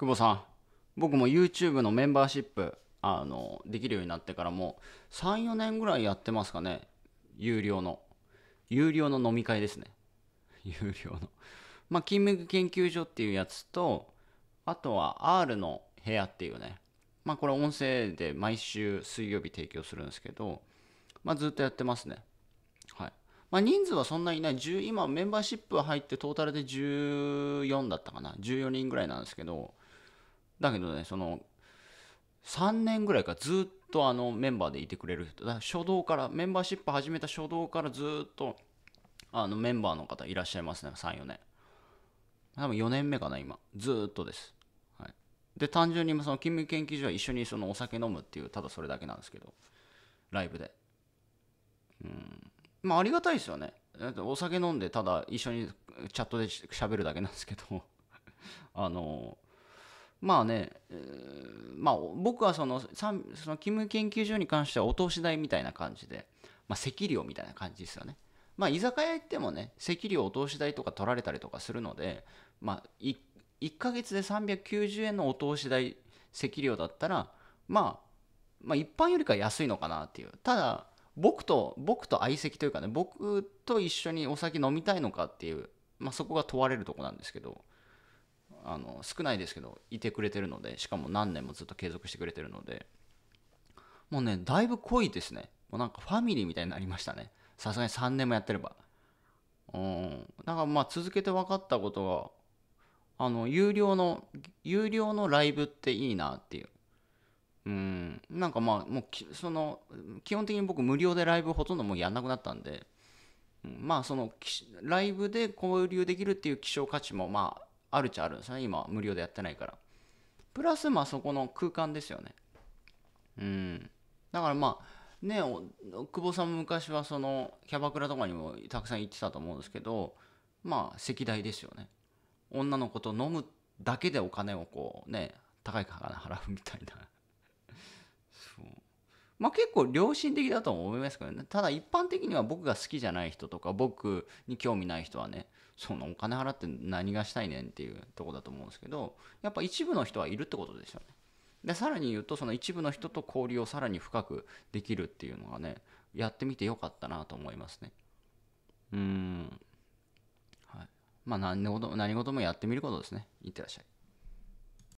久保さん僕も YouTube のメンバーシップあのできるようになってからもう34年ぐらいやってますかね有料の有料の飲み会ですね 有料のまあ金目研究所っていうやつとあとは R の部屋っていうねまあこれ音声で毎週水曜日提供するんですけどまあずっとやってますねはいまあ人数はそんなにいない10今メンバーシップ入ってトータルで14だったかな14人ぐらいなんですけどだけどねその3年ぐらいかずっとあのメンバーでいてくれる人だから初動からメンバーシップ始めた初動からずっとあのメンバーの方いらっしゃいますね34年多分4年目かな今ずっとです、はい、で単純にその勤務研究所は一緒にそのお酒飲むっていうただそれだけなんですけどライブでうんまあありがたいですよねお酒飲んでただ一緒にチャットで喋るだけなんですけど あのーまあね、えー、まあ、僕はそのその研究所に関してはお通し代みたいな感じで、まあ、席料みたいな感じですよね。まあ、居酒屋行ってもね、席料お通し代とか取られたりとかするので、まあ、1, 1ヶ月で390円のお通し代、席料だったら、まあ、まあ、一般よりか安いのかなっていう。ただ、僕と、僕と相席というかね、僕と一緒にお酒飲みたいのかっていう、まあ、そこが問われるとこなんですけど、あの少ないですけどいてくれてるのでしかも何年もずっと継続してくれてるのでもうねだいぶ濃いですねもうなんかファミリーみたいになりましたねさすがに3年もやってればうんだからまあ続けて分かったことがあの有料の有料のライブっていいなっていううんなんかまあもうその基本的に僕無料でライブほとんどもうやんなくなったんでまあそのライブで交流できるっていう希少価値もまああるっちゃあるんですね今無料でやってないからプラスまあそこの空間ですよねうんだからまあね久保さんも昔はそのキャバクラとかにもたくさん行ってたと思うんですけどまあ席代ですよね女の子と飲むだけでお金をこうね高い金払うみたいなまあ、結構良心的だと思いますけどねただ一般的には僕が好きじゃない人とか僕に興味ない人はねそのお金払って何がしたいねんっていうとこだと思うんですけどやっぱ一部の人はいるってことですよねでさらに言うとその一部の人と交流をさらに深くできるっていうのがねやってみてよかったなと思いますねうんはいまあ何事何事もやってみることですねいってらっしゃい